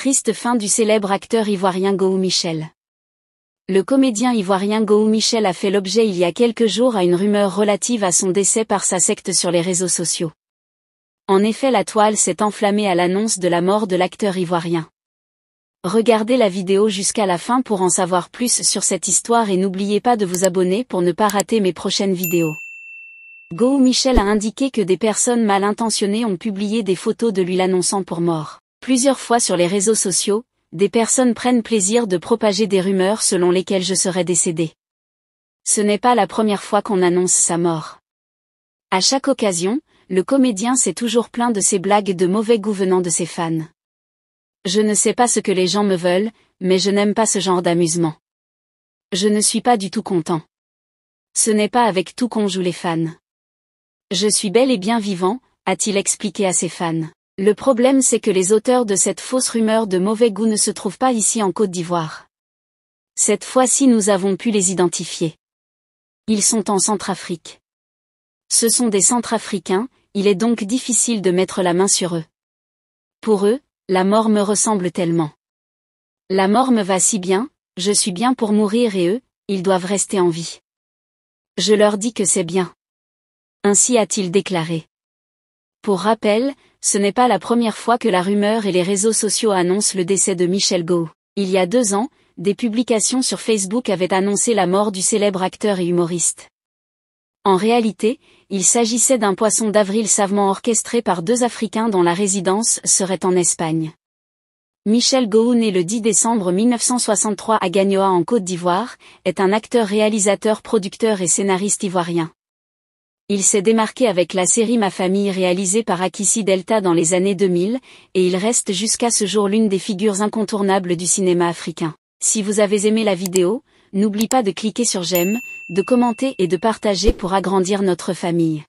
Triste fin du célèbre acteur ivoirien Gohou Michel. Le comédien ivoirien Gohou Michel a fait l'objet il y a quelques jours à une rumeur relative à son décès par sa secte sur les réseaux sociaux. En effet la toile s'est enflammée à l'annonce de la mort de l'acteur ivoirien. Regardez la vidéo jusqu'à la fin pour en savoir plus sur cette histoire et n'oubliez pas de vous abonner pour ne pas rater mes prochaines vidéos. Gohou Michel a indiqué que des personnes mal intentionnées ont publié des photos de lui l'annonçant pour mort. Plusieurs fois sur les réseaux sociaux, des personnes prennent plaisir de propager des rumeurs selon lesquelles je serais décédé. Ce n'est pas la première fois qu'on annonce sa mort. À chaque occasion, le comédien s'est toujours plaint de ses blagues de mauvais goût de ses fans. Je ne sais pas ce que les gens me veulent, mais je n'aime pas ce genre d'amusement. Je ne suis pas du tout content. Ce n'est pas avec tout qu'on joue les fans. Je suis bel et bien vivant, a-t-il expliqué à ses fans. Le problème c'est que les auteurs de cette fausse rumeur de mauvais goût ne se trouvent pas ici en Côte d'Ivoire. Cette fois-ci nous avons pu les identifier. Ils sont en Centrafrique. Ce sont des Centrafricains, il est donc difficile de mettre la main sur eux. Pour eux, la mort me ressemble tellement. La mort me va si bien, je suis bien pour mourir et eux, ils doivent rester en vie. Je leur dis que c'est bien. Ainsi a-t-il déclaré. Pour rappel, ce n'est pas la première fois que la rumeur et les réseaux sociaux annoncent le décès de Michel Gau. Il y a deux ans, des publications sur Facebook avaient annoncé la mort du célèbre acteur et humoriste. En réalité, il s'agissait d'un poisson d'avril savement orchestré par deux Africains dont la résidence serait en Espagne. Michel Gau, né le 10 décembre 1963 à Gagnoa en Côte d'Ivoire, est un acteur réalisateur producteur et scénariste ivoirien. Il s'est démarqué avec la série Ma Famille réalisée par Akissi Delta dans les années 2000, et il reste jusqu'à ce jour l'une des figures incontournables du cinéma africain. Si vous avez aimé la vidéo, n'oublie pas de cliquer sur j'aime, de commenter et de partager pour agrandir notre famille.